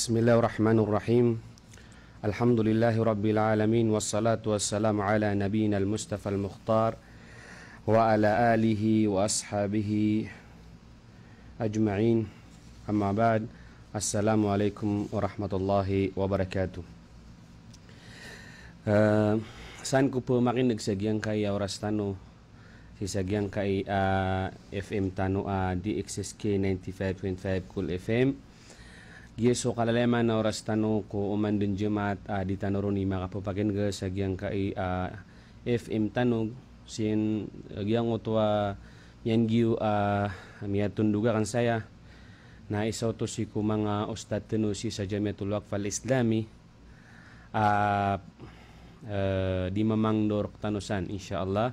بسم الله الرحمن الرحيم الحمد لله رب العالمين والصلاة والسلام على نبينا المصطفى المختار وعلى آله وأصحابه أجمعين أما بعد السلام عليكم ورحمة الله وبركاته آه، سان saan مارين po كاي sa giyang كاي oras tano FM DXSK 95.5 كول FM Yeso kalaleman na oras tano ko uman dun jumat uh, ah, di tanoro ni makapupakin ga sa giyang kay uh, eh, ah, FM tanog sin ah, giyang utwa yan giyo uh, miya tunduga kan saya na isaw to si ko ustad tano si sa Jamiatul Waqf al-Islami uh, uh, di mamang dorok tanusan insyaallah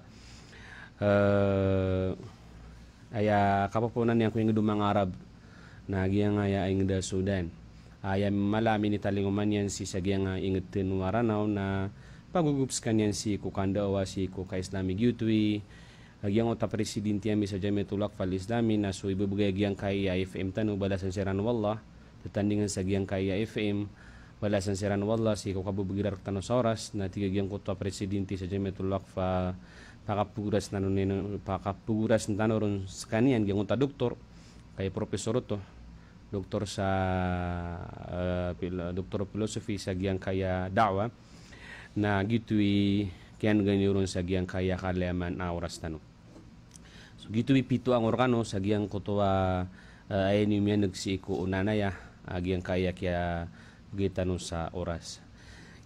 uh, ay uh, kapapunan niya ko yung dumang Arab nagiang aya aing da Sudan aya malami ni talinguman yan si sagiang ingetin waranaw na pagugupskan yan si kukandawa si kuka islami Youthwi agyang ota presidente yan bisa jami tulak fal islami na so ibubugay agyang kaya FM tanu balasan seran wallah Tetandingan sa agyang kaya FM balasan seran wallah si kukabubugirar tanos oras na tigagyang kutwa presidente sa jami tulak fa pakapuguras na nun pakapuguras na nun sekanian gyang uta doktor kai profesor to doktor sa uh, doktor of philosophy sa Giangkaya Dawa na gitui kian ganyoron sa Giangkaya Kalaman Auras tano. So gitui pito ang organo sa Giang Kotoa uh, ah, ayon yung yan nagsiiko unanaya uh, ah, Giangkaya kaya gitano sa oras.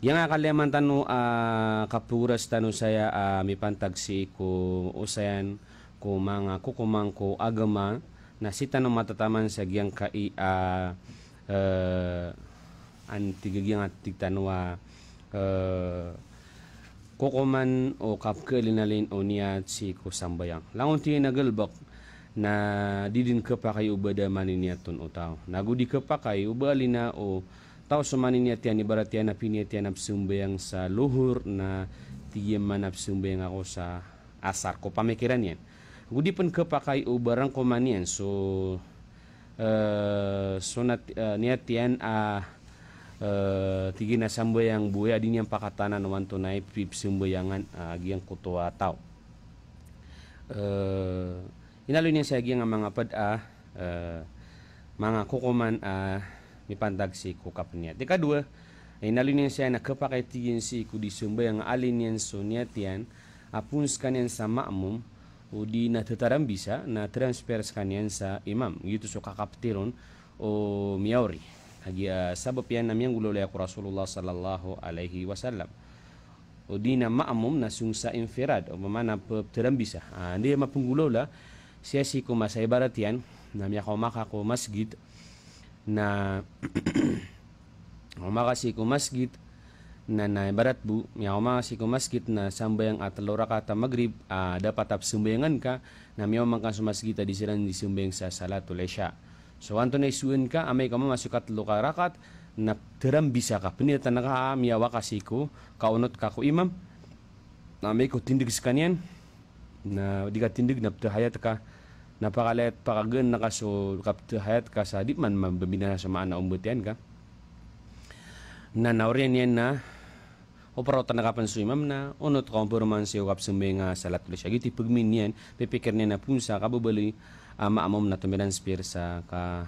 Yang akalaman tano uh, kapuras tanu saya uh, mipantag si ko usayan ko mga kukumang ko agama nasita no matataman sa giyang kai a uh, eh, antigigiyang at tigtanwa eh, kokoman o kapkailinalin o niya si kusambayang. Langunti na nagalbak na didin ka pa kayo ubada manin niya ton o tao. Nagudi ka pa kayo ubalina o tao sa manin niya tiyan ibarat tiyan na piniya na absumbayang sa luhur na tiyan man absumbayang ako sa asar ko pamikiran yan. Gudi pun kepakai u barang komanian so uh, eh, sunat uh, eh, niatian a uh, eh, tigi yang buaya di nyam pakatanan wan tunai pip sembayangan ah, agi yang kutua tau. Uh, inalu niya sa agi nga mga pad a ah, uh, mga kukuman a ah, mipantag si kukap niya. Tika dua, inalu niya siya na kepakai tigin si kudisumba yang alin yan so niatian apun yang sama amum udi natataram bisa na transfer sa kanyan sa imam gitu so kakaptiron o miauri agi uh, ah, sabab yan namiyang gulo ako Rasulullah sallallahu alaihi wasallam o di na maamum na sungsa infirad o mamana pepteram bisa uh, hindi la siya si kumasay barat yan namiya ko maka ko masgid na kumaka si kumasgid na baratbu miyaw si kumaskit na sambayang at lora ta magrib uh, dapat ap sumbayangan ka na miyaw man kang sumaskita disiran disumbayang sa salatul isya. So anto na isuin ka amay ka masukat luka rakat na teram bisa ka pinita na ka miyawa kasi ko kaunot ka ko imam na amay ko tindig sa kanyan na di ka tindig na ptahayat ka napakalayat pakagan na kaso kaptahayat ka sa di man mababina sa maana umbutian ka na naurin yan na operota na kapan suy mam na unot komproman siyo kap sumbe nga salat ulit siya. Giti pagmin yan, pipikir niya na punsa kabubali ama ah, maamom na tumiran spir sa ka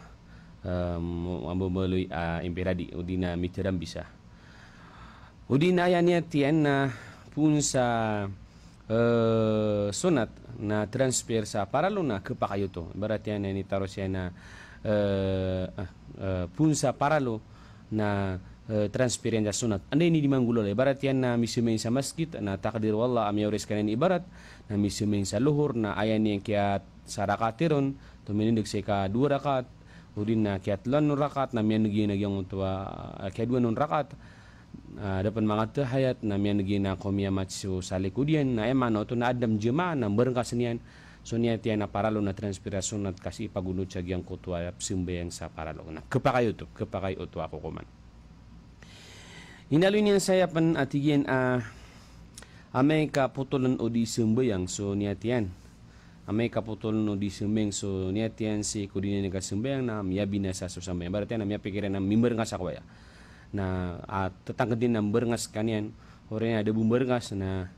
um, amubaloy uh, ah, imperadi o di na mitiram bisa. O di na yan yan tiyan na punsa uh, sunat na transfer sa paraluna kapakayo to. Barat yan ni taro siya na uh, uh, punsa paralo na Eh, transpiren da sunat ande ni dimanggulo le barat yan na misumen sa masjid na takdir walla am yawres kanen ibarat na misumen sa luhur na ayani yang kiat sa rakatiron tuminindig sa ka dua rakat udin na kiat lan rakat na miyan na giang utwa eh, kiat dua nun rakat dapat mangata hayat na miyan nagi na komia matsu sa likudian na eman oto na adam jema na barang kasanian So niya tiyan na paralo na transpirasyon at kasi pagunod siya giyang kutwa simbayang sa paralo na. Kapakayo to, kapakayo to ako kuman. Hinalo niya sa yapan at higyan a uh, amay kaputulan o di sumbayang so niyatian. Amay kaputulan o di sumbayang so niyatian si kudina ni kasumbayang na miyabi na sa susambayang. Baratian na miyapikiran na mimber nga sa kwaya. Na at tatangkad din ng berngas kanyan. Hore na ada bumbergas na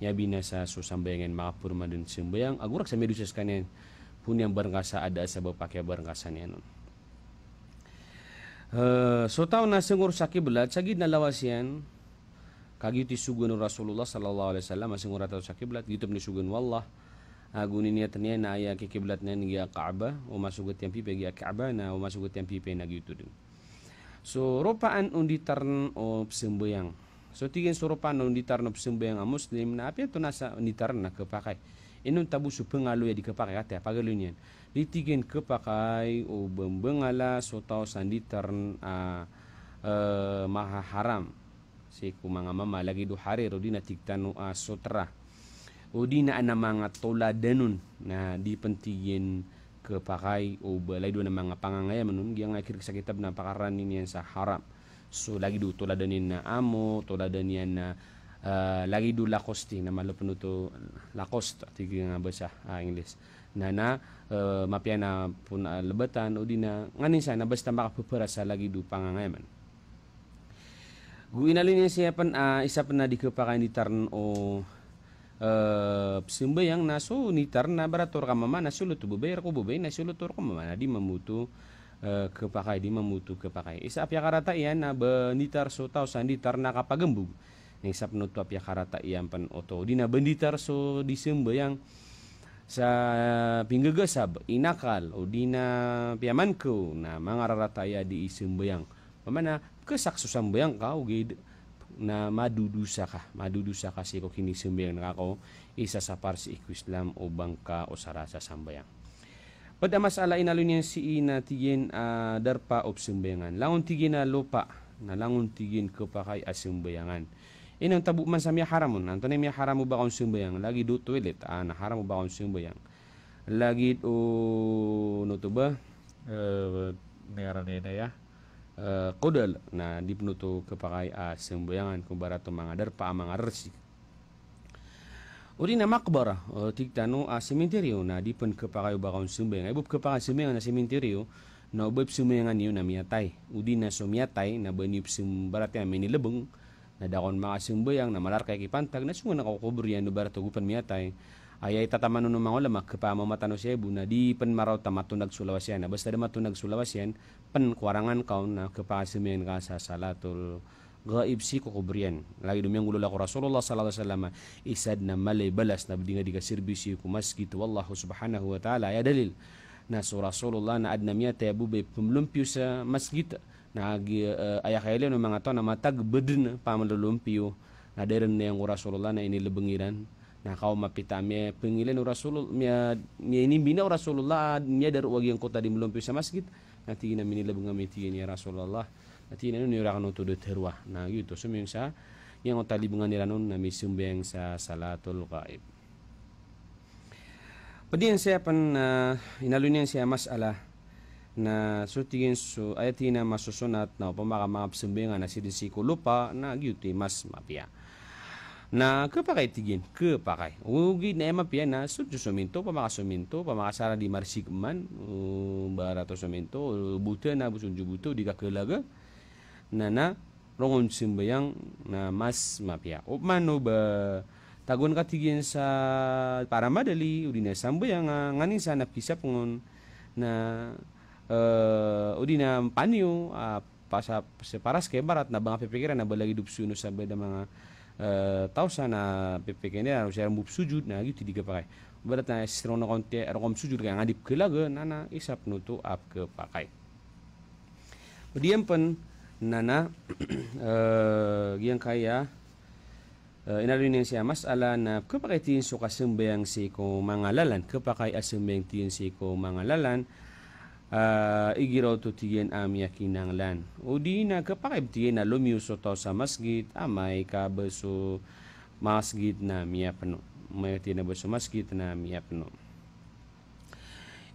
yabi na sa susambayangan makapurma din sumbayang. Agurak sa medusas kanyan. Punyang berngas sa ada sa bapakya berngasan yan. Eh, so tao na singur sa kibla sa gid nalawas yan kagyo ti sugun Rasulullah sallallahu alaihi wasallam singur ato sa kibla gitu ah, ni sugun wallah aguni niya tanya na ay ki kiblat na niya Kaaba o masugot yung pipi giya Ka'bah, na o masugot yung pipi na gitu din so rupaan undi tarn o sembayang so tigen so ropaan undi tarn o sembayang ang muslim na apiyan to nasa undi tarn oh, ah, na kapakay e tabu su pen ya di kepare ate ya, pare lo nyen di kepakai o bembeng ala so sandi tern a e, maha haram se ku mama lagi do hari rodi na tik tanu a sotra o na ana manga tola denun na di pentigen kepakai o belai do na manga panganga ya menun giang akhir sakitab na pakaran ini yang sa haram so lagi do tola denin na amo tola denian na uh, lagi du Lacoste na malo penuto Lacoste tiga nga basa uh, ah, inglis na na uh, eh, mapya na pun uh, lebatan o nganin sa na basta makapupura sa lagi du pangangayaman Guinalin niya siapa pan uh, ah, isa pa di ko pa tarn o uh, eh, yang nasu ni tarn na barator ka mama nasulo to bubay ko bubay na to mama na di mamuto Uh, kepakai di mamutu kepakai isa apya karata iya na benitar so tau sandi tar nakapagembug naisapnot pa piya karata iyan pan oto. Di na banditar so disembayang sa pinggagasab, inakal, o di na piyaman ko na mga rarataya di isimbayang. Pamana, kasaksusambayang ka, o gid, na madudusa ka. Madudusa kasi ko kinisimbayang na ako, isa sa parsi ikwislam o bangka o sarasa sambayang. Pad amas ala inalo niyan si ina tigin uh, darpa o simbayangan. Langon tigin na lupa, na langon tigin ko pa kay asimbayangan Ini unta bukman samia haramun. Nah, Antone mi haramu baon sumbayang. Lagi du toilet. Ah, nah haramu baon sumbayang. Lagi tu nutuba eh negara ya. Uh, eh, kodal nah, ah, na di penutu kepakai a sembayangan kubarat mangadar pa mangadar si Urina makbara uh, eh, tiktanu a ah, cementerio na di pen kepakai bakaun sembayang ibub kepakai sembayangan na cementerio na ubeb sembayangan yu na miatai udina so miatai na beniup sembarat yang mini lebeng na dakon makasumbayang na malar kaya kipantag na sunga nakukubur yan no barato gupan miyatay. Ay ay tatamanon ng mga lamak kapa mga matano siya bu na di panmaraw ta matunag sulawas yan. Basta da matunag sulawas yan, pankwarangan kaw na kapa sumayan ka sa salatul gaib si kukubrian. Lagi dumiyang gulo lako Rasulullah sallallahu alaihi wasallam isad na malay balas na bdinga diga sirbisi ku masgit wallahu subhanahu wa ta'ala ya dalil na su Rasulullah na adnamiya tayabu bay pumlumpiu sa masgita. naagi eh, ayah kayle no mangato na matag bedin pamalulumpiyo na deren na yang rasulullah na ini lebengiran na kau mapita mia pengilen rasulullah mia ini bina rasulullah mia dari wagi yang kota di melumpiyo sama sedikit nanti ina mini lebenga miti ini rasulullah nanti ina ni rakan utudu terwah na gitu semua yang sa yang otali bunga niranun nami sumbeng sa salatul gaib Pwede yan siya pan uh, eh, inalun siya masala na surtigin so ayati na masusunat na upang makamapsumbinga na si disiko lupa na giuti mas mapia. Na kepakay tigin, kepakay. Ugi na mapia na sominto suminto, pamakasuminto, pamakasara di marsikman, barato suminto, buta na busudyo buto, di kakalaga, na na rongon simbayang na mas mapia. Upman ba tagon katigin sa para madali, udinay sambayang nga nganing sa napisap ngon na uh, udina panyu uh, ah, pasa separas kay barat na banga pipikiran na balagi dubsuno sa beda mga uh, eh, tausa na pipikiran na usyaran sujud na gitu tiga pakai barat na sistro na konti rokom sujud kay ngadip kelaga nana isap nutu ap ke pakai Udiyan pen nana uh, yang kaya uh, eh, inalin niya siya masala na kapakay tiyin so kasambayang si ko mangalalan kapakay asambayang tiyin si ko mangalalan uh, ah, igiro to tiyen amya kinanglan. O di na kapakib tiyen na lumiuso to sa masgit, amay ah, kabaso masgit na miyapno. May tinabaso masgit na miyapno.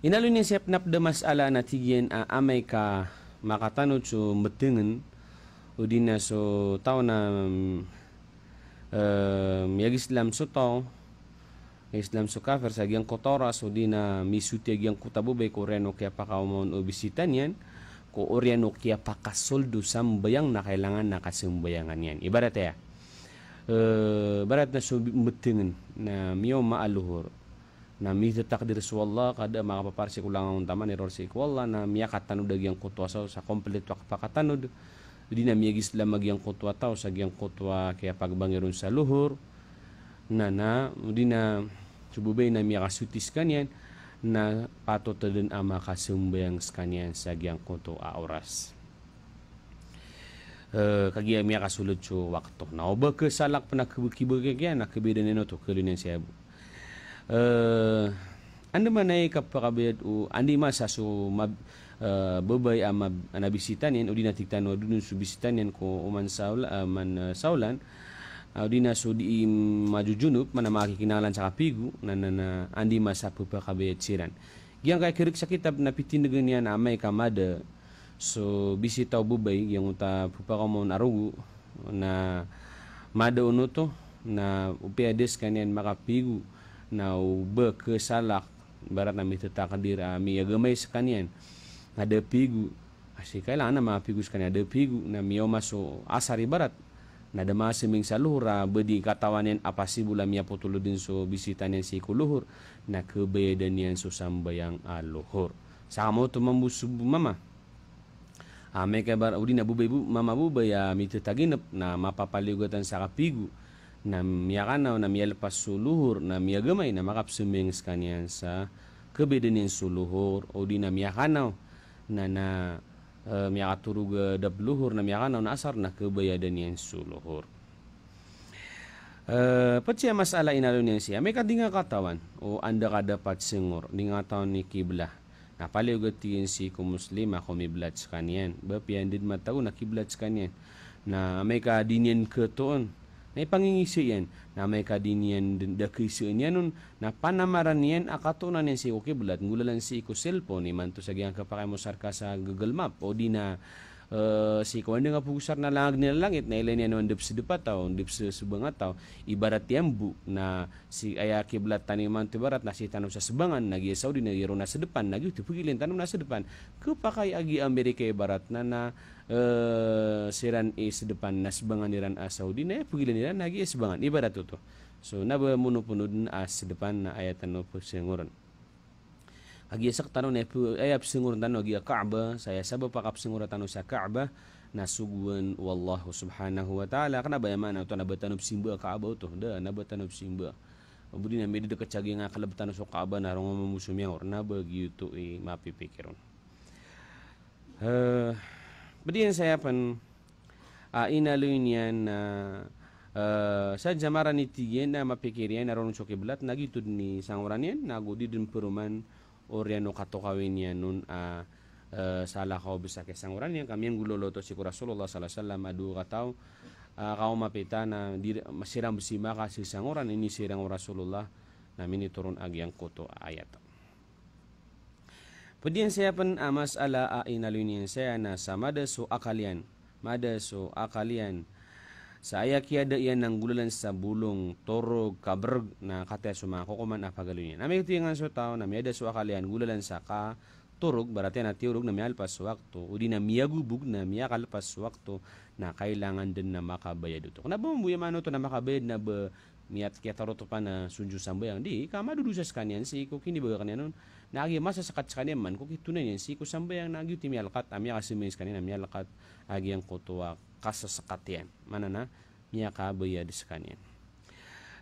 Inalo ni sep nap damas ala na tiyen a ah, amay ka makatanod so matingan o di na so tao na um, mm, uh, yagislam so tao Islam suka versa yang kotora so dina misuti yang kutabu be koreno kia pakaumon obisitanyan ko oriano kia pakasol do sambayang na kailangan bayangan yan ibarat ya uh, eh, barat na so metingen na miyo maaluhur na mi takdir suwallah kada mga paparsi kulangan taman error si kuwallah na miya katanud yang kutwa sa sa komplet wakapakatanud di na miya gislam magyang tau, sagiang sa gyang kutwa kaya pagbangiron sa luhur na na di na Sububay na miyakasutis kanyan na pato tadun ama kasumbayang kanyan sa giyang koto a oras. Uh, kagiya miya kasulod so wakto na oba ke salak pa nakibukibukik yan nakibida nino to kulin yan siya uh, eh, ando man ay kapakabiyad o andi masa so mab, uh, eh, babay ama anabisitan yan o di natiktan o dun subisitan yan ko uman saula, uh, ah, man, uh, saulan Audina sudi maju junub mana maki kinalan saka pigu na na na andi masa pupa kabe ciran. Giang kaya kirik sakita, na pitin na amai kamada so bisi tau bubai yang uta pupa kamu narugu na mada unuto na upiades kanian maka pigu na uba kesalak barat nami tetakadir ami agamai sekanian ada pigu asyik na nama pigu sekanian ada pigu na mio maso asari barat nadama siming salura bedi katawanen apasi bulam ya putuludin so bisitan yan si kuluhur na kebedan yan so sambayang aluhur ah, samo to mambusub mama ame ah, kabar udi na bubay mama bubay ya ah, mitutaginap na mapapaligatan sa kapigo na miyakanaw na miyalpas luhur na miyagamay na makapsuming kanyan sa kebedan yan suluhur o di na miyakanaw na na Eh, mi'aturuga dabluhur na mi'ana na asar na kebayadanian suluhur Uh, eh, Pat siya masala inalo niya siya. May katawan o oh, anda kada dapat sengur, Dinga taon ni kiblah. Napali ugat tiyan si kumuslima kumiblat sa kanyan. Bapiyan din matau na kiblat sa Na Na may ke ton. na ipangingisiyen na may kadinian da nun na panamaranien akatunan yan si ukibulat ngulalan si iko cellphone iman to sa giyang kapakay mo sarka sa Google Map o di na Eh, si kawan dengan pusar na langag nila langit na ilan yan dupa tau dipataw dip sa subangataw ibarat tiambu na si aya kiblat taniman ti barat na si tanam sa subangan Saudi din nagyaro na nagi depan nagyutipugilin tanam na sedepan depan kupakay agi Amerika barat na na eh, siran is e depan na sebangan niran asaw saudi na pugilan niran nagi sebangan ibarat to so na ba munupunod as depan na ayatan no po agi sak tanu ne eh, ayab singur tanu agi Ka'bah saya sabo pakap singur tanu sa Ka'bah nasuguan wallahu subhanahu wa ta'ala kana baya mana to na batanub simba Ka'bah to da na batanub simba budi na medi dekat cagi nga kalab tanu so Ka'bah na rongo musuh eh, eh, yang orna bagi to e mapi pikirun eh budi saya pan aina luinyan na Uh, sa jamaran itiyen na mapikirian aron so kiblat nagitud ni sanguranian nagudi din peruman Oriano katokawinian nun a ah, uh, ah, sala ka bisa kesang orang yang kami yang guloloto si Rasulullah sallallahu alaihi wasallam adu katau ah, kau mapita na di masirang besima kasi sang orang ini sirang Rasulullah namin turun agi ang koto ayat. Pwedeng saya pan amas ala a inalunin saya na sa madaso akalian. Madaso akalian sa aya kiyada iyan ng gulalan sa bulong torog kabrg na kate sumako kuman apagalunin. Ami iti nga so tao na miyada so akalian gulalan sa ka turog baratian at tiurog na miyalpas wakto o di na miyagubog na miyakalpas wakto na kailangan din na makabayad ito. Kung nabumabuya man ito na makabayad na ba miyat kiyataro to pa na sunju sambayang di, kama dudusas kanyan si iko kini ba kanyan nun nagi masasakat sa kanem man kuki tunay yan siko sambayang nagi ti mialkat amya kasimis kanin amya lakat agi ang kutuwa kasasakat yan manana miya kabayad sa kanin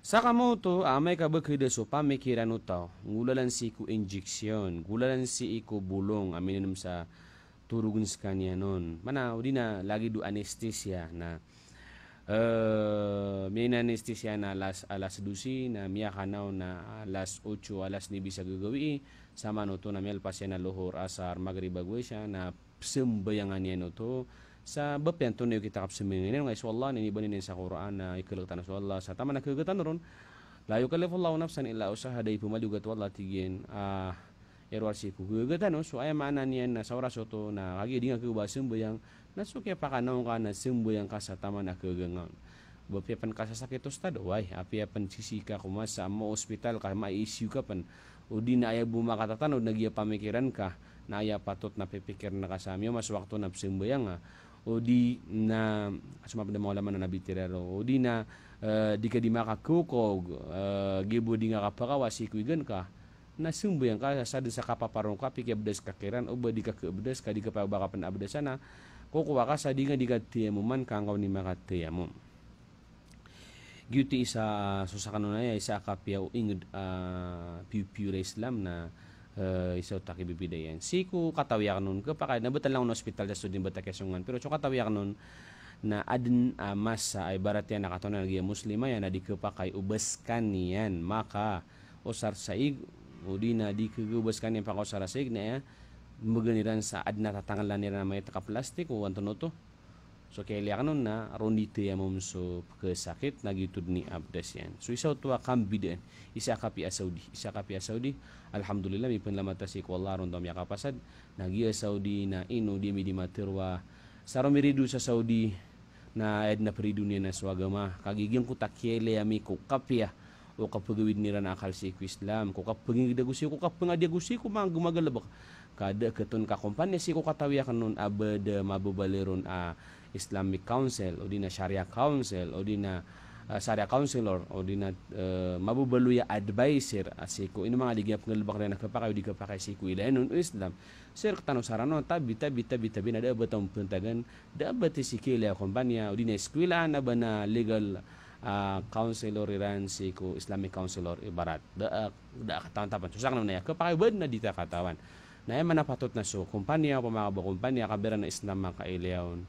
sa kamoto, amay ka bakida so pamikiran utaw, ngulalan si ko injeksyon, ngulalan si iko bulong, amininom sa turugun sa kanya nun. Mana, di na lagi do anestesia na uh, may anesthesia na alas, alas 12, na miyakanaw na alas 8, alas 9 sa gagawi, samano to na mel pasya luhur asar magribagwe siya na sumbayangan yan to sa bapyan to na kita kapsumingan yan nga iswallah ninibanin sa Quran na ikalagtan na swalla, sa tama na kagatan ron layo kalifullahu nafsan illa usaha day pumalugat wallah tigin ah erwar si kugugatan no so ay maanan yan na saura soto na lagi di nga kagubah sumbayang nasukya pa kanaw ka na sumbayang ka sa tama na kagangan bapiapan sakit sa stado, wai api apen sisi ka kumasa mo ospital ka maisyu ka pan udina ayah buma katatan udah gia pamikiran kah na aya patut na pipikir na kasamyo mas waktu na psimbayanga ah. udi na asma pada maulaman na nabi tirero udi na uh, eh, dika di makakukog uh, eh, gibu di ngakapakawasi kuigan kah na sumbayang ka sa desa kapaparong ka pikir bedas kakiran oba dika kebedas ka dika pabakapan abdasana kukuwa ka sa dinga dika tiyamuman kangkaw ni makatiyamu Gyuti isa so sa kanunay isa ka piyaw ingod uh, ah, piu piu Islam na uh, isa ta kibibidayan. Si ko katawiyak nun ko pa kaya nabatan lang ng hospital da student bata kasungan pero chong katawiyak nun na adin uh, ah, masa ay barat yan nakatunan ng muslima yan na di ko pa kay ubas kaniyan maka o saig o di na di ko ubas kaniyan pa ko sarasaig na ya maganiran sa ad natatangalan nila na may taka plastic o anto to So kailangan na aron dito yamom so sakit nagitud ni abdas yan. So isaw tuwa biden, isa ka pi Saudi, isa ka pi Saudi. Alhamdulillah mi panlamata si ko Allah ron dam yakapasad nagiya Saudi na ino di mi di materwa saromiridu sa Saudi na ed na peridu niya na swagama kagiging ko takyele ami ko kapya o kapagawid nila na akal si Islam ko kapangidagusi ko kapangadiagusi ko mga gumagalabak kada keton ka kumpanya si ko katawiya kanon abad eh, mabubaliron a uh, Islamic Council o di na Sharia Council o di na uh, Sharia Counselor o di na uh, ah, mabubaluya advisor asiko ino mga ligyap nga lubak na nakapakayo di kapakay siko ilanon o Islam sir tanong sarano tabi tabi tabi tabi na dapat ang puntagan dapat si kila kumpanya o di na eskwela na ba na legal uh, ah, counselor iran si ko Islamic counselor ibarat da da katawan tapan susak na naya kapakaibad na dita katawan na ay manapatot na so kumpanya pamagabo kumpanya kabira na Islam mga kailayon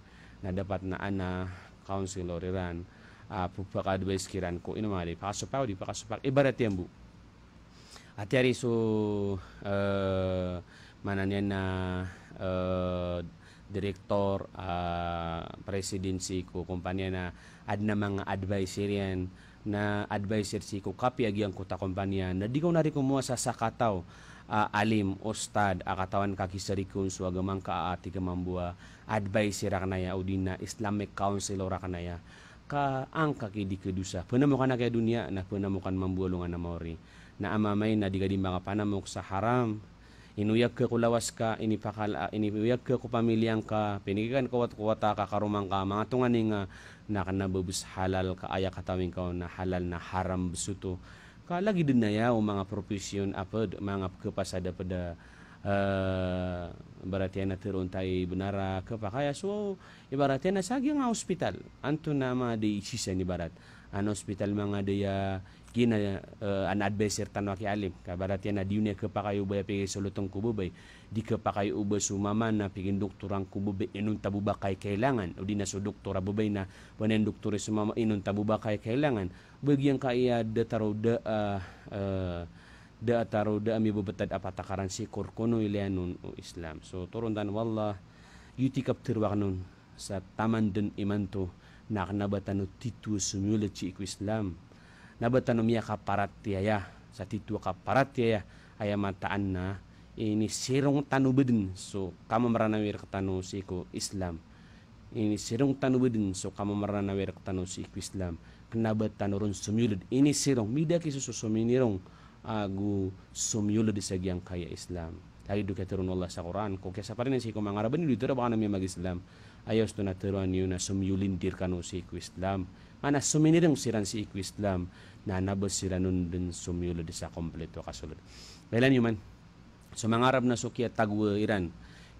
na dapat na ana counselor iran ah, pupak advice kiran ko ino mali pakasopak di pakasopak ibarat yan bu at yari so uh, mananyan na uh, ah, direktor uh, presidency ko kumpanya na ad na mga advice yan na advisor si ko kapi agyang ko na di ko na rin kumuha sa sakataw uh, alim ustad akatawan kakisarikon so agamang kaati kamambua advisor kanaya o din na Islamic counselor rakanaya ka ang kakidikidusa punamukan na kay dunia na punamukan mambuolungan na maori na amamay na di ka di makapanamok sa haram inuyak ko lawas ka inipakala inuyak ko pamilyang ka pinigikan ko wat kuwata ka karumang ka mga tunganing nga nakanabubus halal ka aya katawin ka na halal na haram besuto kalagi din na yaw mga profesyon apod mga kapasada pada uh, ah, baratian na tiron tay bunara kapakaya so ibaratian na sagi nga hospital antu nama di isisa ni barat an hospital mga diya kina uh, eh, an adviser tanwa ki alim kabaratian na diunia ke pakai ubay pigi solutong kububay di ke pakai ubay sumaman na pigin doktorang kububay inun tabuba kay kailangan o di na so doktora bubay na wanen doktor sumama inun tabuba kay kailangan bagyang ka iya de taro de uh, uh, de taro de ami bubetad apatakaran si korkono ilianun o islam so turun dan wallah yutikap tirwak nun sa taman den imanto naknabatan o titu sumulat si iku nabatanumia ka paratyaya sa titwa ka paratyaya ayamataan na ini sirong tanubidin so kamamaranawir ka tanu si ko Islam ini sirong tanubidin so kamamaranawir ka tanu si ko Islam kanabat tanurun sumyulid ini sirong mida kiso suminirong agu sumyulid sa giyang kaya Islam lagi do katerun Allah sa Quran ko kesa pa rin si ko mga rabani dito ra baka mag-Islam ayos to na teruan yun na sumyulindir kanu si ko Islam ana suminirong siran si ko Islam nanabot sila nun dun sumulod sa kompleto kasulod. Kailan yuman? So mangarap na tagwa iran.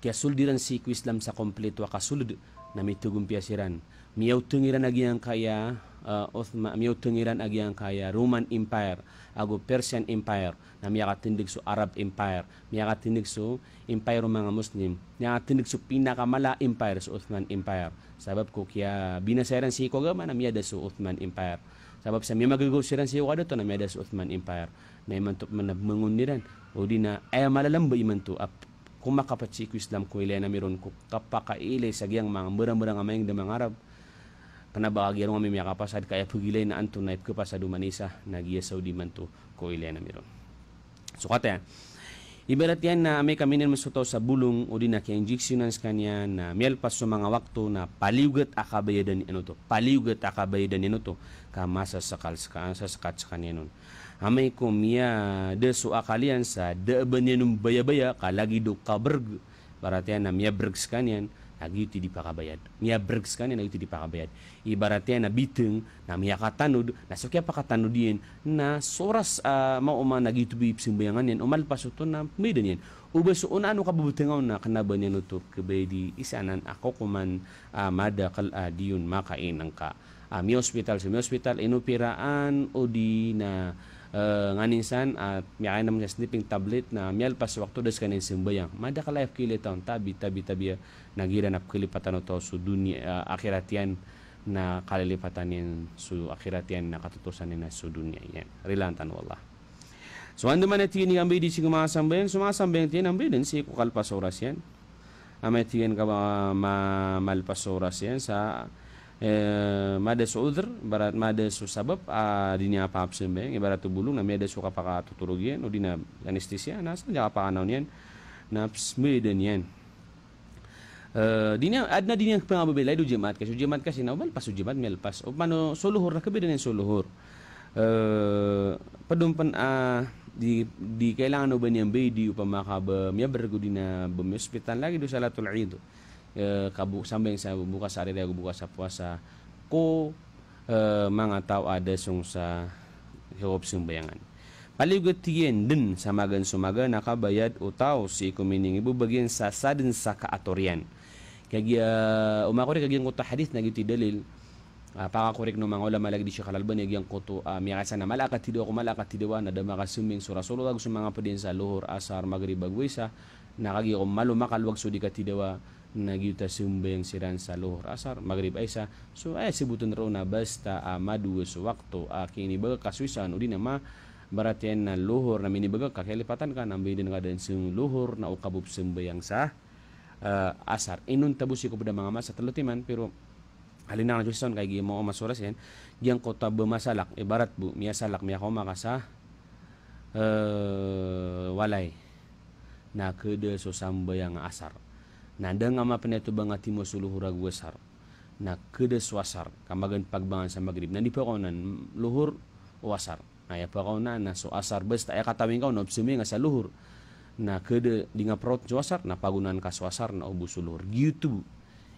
Kaya suldiran si Islam sa kompleto kasulod na may tugumpyasiran. Miyaw tungiran agiyang kaya uh, Othma, miyaw tungiran agiyang kaya Roman Empire, ago Persian Empire, na miya katindig so Arab Empire, miya katindig so Empire mga Muslim, miya katindig so pinakamala Empire so Othman Empire. Sabab ko kaya binasairan si Kogama na miyada da so Othman Empire Sabab sa may magago siran sa yukado to na may Ottoman Empire na iman to manabmangon niran o di na ay malalambo iman to ap kung makapatsiko Islam ko ilay na meron ko kapakailay sa giyang mga murang-murang amayang damang Arab kanabagagyan nga may makapasad kaya pugilay na antunayt ko pa sa na nagiya Saudi man to ko ilay na meron So kata Ibarat yan na may kaminin masuto sa bulong o din nakiyang jiksiunans kanya na mialpas sa mga wakto na paliwgat akabayadan ni ano to. Paliwgat akabayadan ni ano to. Kamasa sakal sa sakat sa kanya nun. Amay ko miya de su akalian sa daaban niya nung bayabaya kalagi do kaberg. Barat yan na miya bergs kanyan hagi iti di pakabayad. Niya bergs kan na iti di pakabayad. Ibaratya na biteng, na miya katanod, na sukya pakatanod yan, na soras uh, ah, mauma nagi ito bipsimbayangan yan, umalpas ito na midan yan. Ubas una ano kabubutingaw na kanaban yan ito, kabay di isanan ako kuman uh, mada kal uh, diyon makain ang ka. Uh, mi hospital si mi hospital, inupiraan o di na uh, nga ninsan at uh, miya naman sleeping tablet na miyal pas waktu das kanin simbayang mada ka life kili taon tabi tabi tabi eh, nagira na kilipatan to su dunia uh, ah, akhirat na kalilipatan yan su akhirat na katutusan yan su dunia yan rilantan wallah So ando man atiyan ni ambay di si kumasambayang sumasambayang tiyan ambay din si kukalpas oras yan amay tiyan ka ma, ma malpas oras yan sa Eh, made udr barat made su sabab a ah, dinya apa absen be ibarat tu bulung na made suka paka tutulugian no dina anestesia na sa apa anaunian naps medenian Uh, eh, dinya adna dinya pangababelay do jemaat kasu jemaat kasi naubal pas jemaat melpas pas mano suluhur na kabidan soluhur suluhur padumpan a di di kailangan no yang bay di upamaka ba miya bergo ya hospital lagi do salatul ido Eh, kabu sambil sa buka sa ari buka sa puasa ko e, eh, mga tao ada sung sa hirop sung bayangan Paligot tiyen din sa magan sumaga nakabayad utaw si kumining bagian sa sadin sa kaatorian. Kagya eh, umakurik kagyang ko ta hadith nagiti dalil Uh, ah, pakakorek no mga ulama lagi di siya kalalban yagyang koto uh, ah, miyakasa na malakat tido ako malakat tido ah, na dama kasuming sura solo dag sumanga pa din sa luhur asar magrib agwisa nakagi ko um, malumakal wag sudi ka nagyuta sumbayang siran sa luhur asar magrib aisa so ay sibutun rauna basta dua so waktu aking ah, nibaga kaswisan udi nama baratian na luhur na minibaga kakilipatan ka nambay din kadan sung luhur na ukabub yang sa uh, ah, asar inun tabusi ko pada mga masa telutiman pero halina na juston kay gimo o masuras yan giyang kota bemasalak ibarat bu miya salak miya ko makasa uh, eh, walay na kede yang asar Nadang nga mapanetubang nga timo suluhurag wasar na kedes wasar kamagan pagbangan sa magrib. Nandi pa ko nan luhur wasar. Naya pa ko na na so asar basta ay katawin ka na obsumi nga sa luhur na kede di nga prot wasar na pagunan ka wasar na ubus luhur. Gitu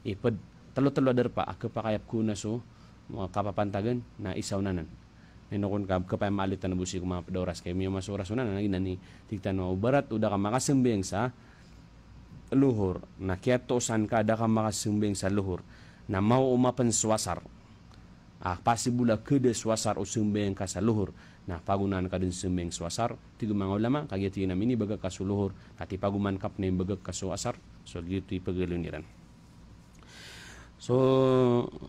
e pad talo-talo adar pa ako pa kayap ko na so mga kapapantagan na isaw nanan. Ninokon ka kapay maalitan na busi kumapad oras kay miyo mas oras na na ni tigtan no barat uda ka makasembeng sa luhur na tosan ka kada ka makasumbing sa luhur na mau umapen swasar ah pasibula kede swasar o sumbing ka sa luhur na pagunan ka din sumbing swasar tigo mga ulama kagiti namin ni baga luhur kati paguman kap na baga kasuasar so gitu ipagaluniran So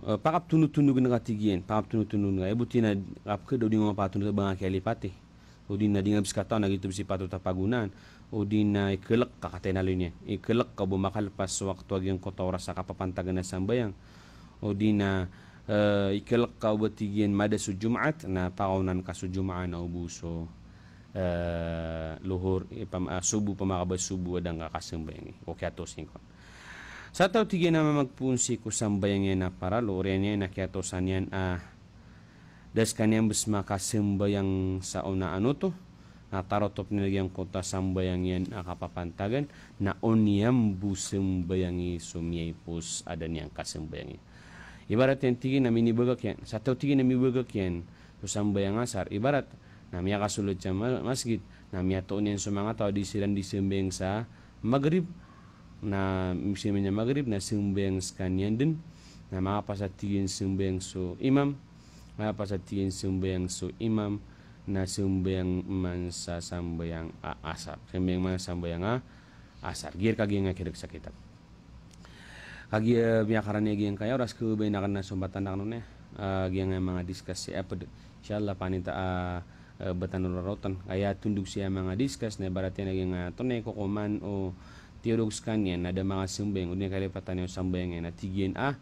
uh, pakap tunut-tunut nga tigian, pakap tunut-tunut nga ibuti na kap ke do di ngapa tunut bang akali pati. Udin na dingabs kata na gitu bisi patut udin na ka kakatenalin niya. Ikelak ka bumakalpas waktu agyang kotora sa kapapantagan na sambayang. Eh, udin na uh, ikelak ka batigyan mada su Jumat na paunan ka su Jumat na ubuso. Uh, luhur ipam eh, uh, ah, subu pamakabas subu adang kakasambayang. Okay atos ko. Sa tao tigyan na magpunsi ko sambayang yan na para lorian niya na kiatosan yan ah uh, das kanyang besma kasambayang sa una ano to tarotop nilagyan ko ta sambayangyan akapapantagan na oniam busumbayangi sumiay pus adan yang kasembayangi ibarat yang tinggi na minibagak yan satu tinggi na mibagak yan to sambayang asar ibarat na miya kasulod siya masjid na miya toon yan sumanga tao di silang disembayang sa magrib na misimanya magrib na sembayang skanyan din na mga pasatigin sembayang so imam mga pasatigin sembayang so imam nasumbeang mansa sambeang a asar sambeang mansa sambeang a asar gir kagi yang kirik sakitab kagi biakarannya eh, geng kaya oras ke benakan nasumbatan nakanunnya eh. geng yang mengadiskas si apa insyaallah panita eh, betanur rotan kaya tunduk siya ne na baratnya geng ngatonnya kokoman o tiyodokskannya nada mga sambeang udah kali patanyo sambeang na gian a ah,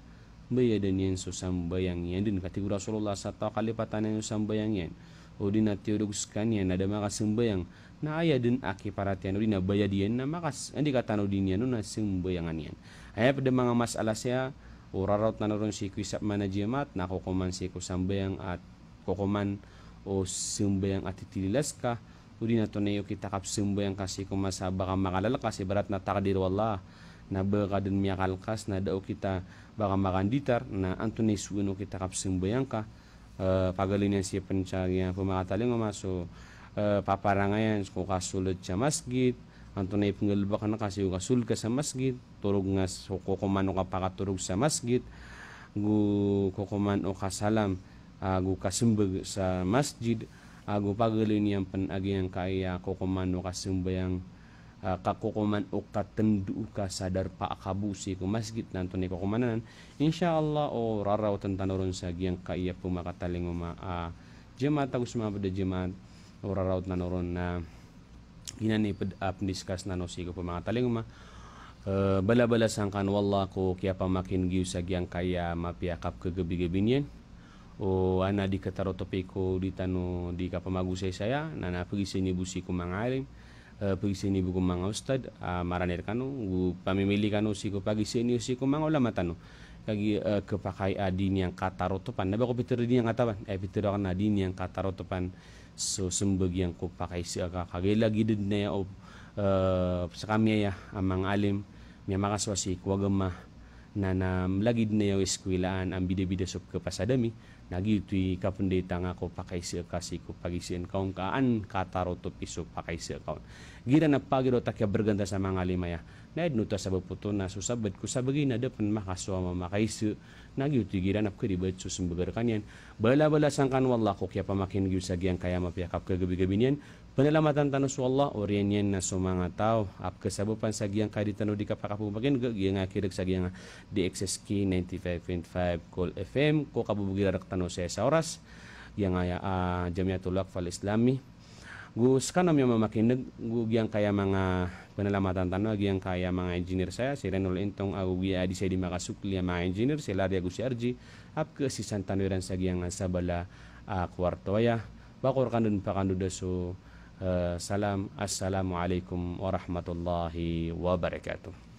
bayadanin so sambayang yan din katigura Rasulullah sa tao kalipatan yung sambayang yan udina tiuduguskanien ada maka sembayang na aya deun aki paratian udina bayadian na maka andi kata udinian na sembayanganian aya pada mga masalah saya urarot na si kuisap manajemat na kokoman si kusambayang at kokoman o sembayang at itililas ka udina to kita kap sembayang kasi kumasa baka makalala kasi barat na takdir wallah na baka miakal kas na dao kita baka makanditar na antunay suino kita kap sembayang ka Ah, si siya panchagya ah, pumakatalingom so ah, paparangayan ko kasulod siya masgit ang tunay panggalba ka na kasi kasul ka sa masgit turog nga so kukumano ka pakaturog sa masgit gu kukuman o kasalam uh, gu kasimbag sa masjid ago uh, pagalin niyang kaya kukumano kasimbayang Eh, kakokoman uka tendu uka sadar pa akabusi masgit masjid nanto ni kakomanan insyaallah o oh, raraw tentan sa sagi yang kaiya pumakataling uma a ah, jemaat tagus pada jemaat o oh, raraw tentan ah, na hinani up ah, discuss na no sigo pumakataling uma eh, bala-bala sangkan wallah ko kaya pamakin giu sagi yang kaya mapiakap kegebi-gebinyan o oh, ana di ketaro topiko di tanu di kapamagusay saya na pergi sini busi ಪುಗಿಸೇನಿ ಬುಗು ಮಂಗ ಉಸ್ತಾದ್ ಮಾರಾನೇರ್ ಕಾನು pamimili kanu siko pagiseni siko mga ulama tanu kagi uh, eh, kepakai adin ah, yang katarotopan naba ko pitir din yang kataban eh pitir ako adin yang katarotopan so sumbag yang ko pakai si aga ah, kagela gidid na ya o uh, sa ya amang alim niya makaswa si kuwagama na namlagid na yaw eskwilaan ang bida-bida sop nagiti kapundi tanga ko pakai si kasi ko pagisian kaon kaan kataro to piso pakaisi kaon gira na pagiro takya berganda sa mga limaya na edno sa buputo na susabad ko sa bagina depan makasuwa makaisi nagiti gira na pwede ba susumbagar kanyan bala bala sangkan wala ko kya pamakin gyud sa giyang kaya mapiyakap kagabi-gabi niyan Panalamatan tanu Allah orienyen na sumangataw ap kasabupan sa giyang kadi tanu di kapakapumakin giyang akirig sa giyang DXSK 95.5 Call FM ko kabubugilarak tanu sa sa oras giyang aya uh, tulak Aqfal Islami Gus kanam yung mamakinig giyang kaya mga panalamatan tanu giyang kaya mga engineer saya si Renol Intong agugi adi sa di makasukli mga engineer si Laria Gusiarji ap kasisan tanuran sa giyang sabala uh, kwartoya bakor kanun pa kanuda so Eh, salam assalamualaikum warahmatullahi wabarakatuh